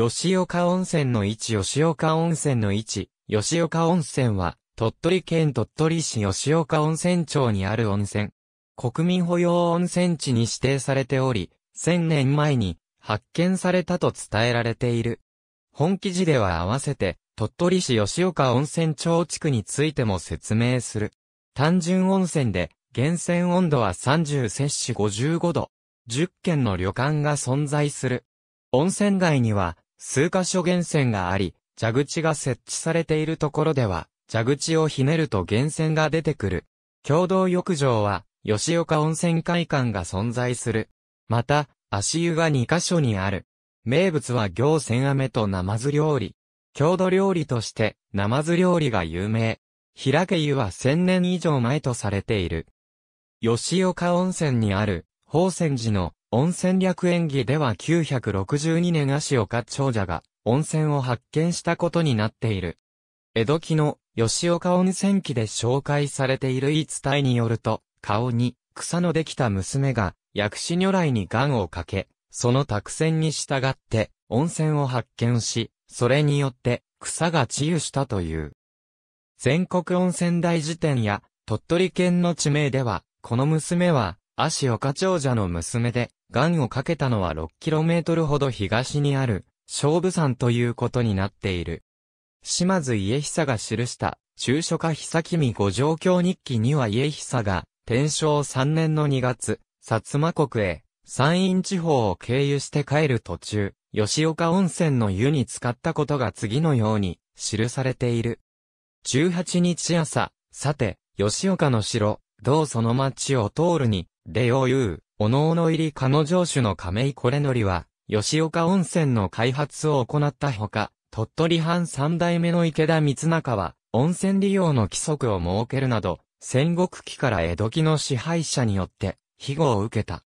吉岡温泉の位置吉岡温泉の位置吉岡温泉は、鳥取県鳥取市吉岡温泉町にある温泉。国民保養温泉地に指定されており、1000年前に発見されたと伝えられている。本記事では合わせて、鳥取市吉岡温泉町地区についても説明する。単純温泉で、源泉温度は30摂氏55度。10軒の旅館が存在する。温泉街には、数箇所源泉があり、蛇口が設置されているところでは、蛇口をひねると源泉が出てくる。共同浴場は、吉岡温泉会館が存在する。また、足湯が2カ所にある。名物は行船飴とナマズ料理。郷土料理として、ナマズ料理が有名。平家湯は1000年以上前とされている。吉岡温泉にある、宝泉寺の温泉略演技では962年足岡長者が温泉を発見したことになっている。江戸期の吉岡温泉記で紹介されている言い伝えによると、顔に草のできた娘が薬師如来に癌をかけ、その託戦に従って温泉を発見し、それによって草が治癒したという。全国温泉大辞典や鳥取県の地名では、この娘は足岡長者の娘で、癌をかけたのは 6km ほど東にある、勝負山ということになっている。島津家久が記した、中書家久君五条教日記には家久が、天正3年の2月、薩摩国へ、山陰地方を経由して帰る途中、吉岡温泉の湯に浸かったことが次のように、記されている。18日朝、さて、吉岡の城、う、その町を通るに、レオユー、おのおの入り彼女主の亀井これのりは、吉岡温泉の開発を行ったほか、鳥取藩三代目の池田光中は、温泉利用の規則を設けるなど、戦国期から江戸期の支配者によって、庇護を受けた。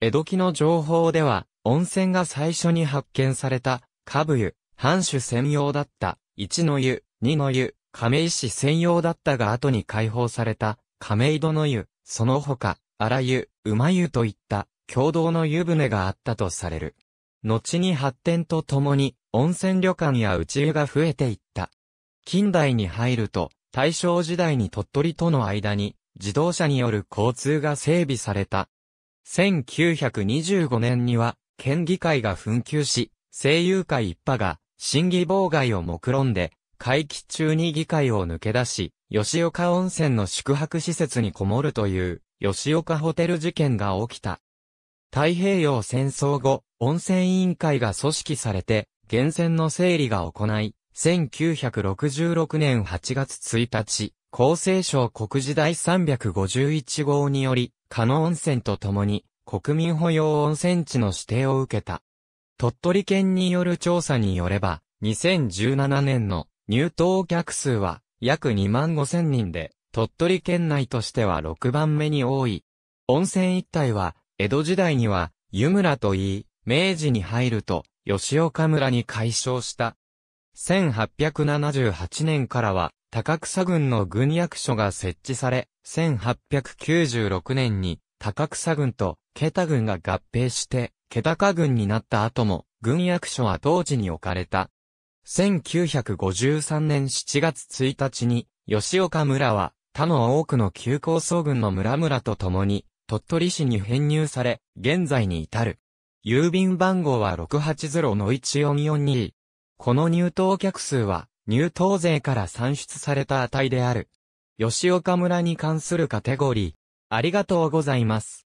江戸期の情報では、温泉が最初に発見された、下部湯、藩主専用だった、一の湯、二の湯、亀井氏専用だったが後に解放された、亀井戸の湯、その他、荒湯、馬湯といった共同の湯船があったとされる。後に発展とともに温泉旅館や内湯が増えていった。近代に入ると大正時代に鳥取との間に自動車による交通が整備された。1925年には県議会が紛糾し、声優会一派が審議妨害を目論んで会期中に議会を抜け出し、吉岡温泉の宿泊施設にこもるという吉岡ホテル事件が起きた。太平洋戦争後、温泉委員会が組織されて、源泉の整理が行い、1966年8月1日、厚生省国時第351号により、加納温泉とともに、国民保養温泉地の指定を受けた。鳥取県による調査によれば、2017年の入湯客数は約2万5千人で、鳥取県内としては6番目に多い。温泉一帯は、江戸時代には、湯村といい、明治に入ると、吉岡村に改称した。1878年からは、高草郡の軍役所が設置され、1896年に、高草郡と、ケタ郡が合併して、ケタカ郡になった後も、軍役所は当時に置かれた。1953年7月1日に、吉岡村は、他の多くの旧高層群の村々と共に、鳥取市に編入され、現在に至る。郵便番号は680-1442。この入党客数は、入党税から算出された値である。吉岡村に関するカテゴリー。ありがとうございます。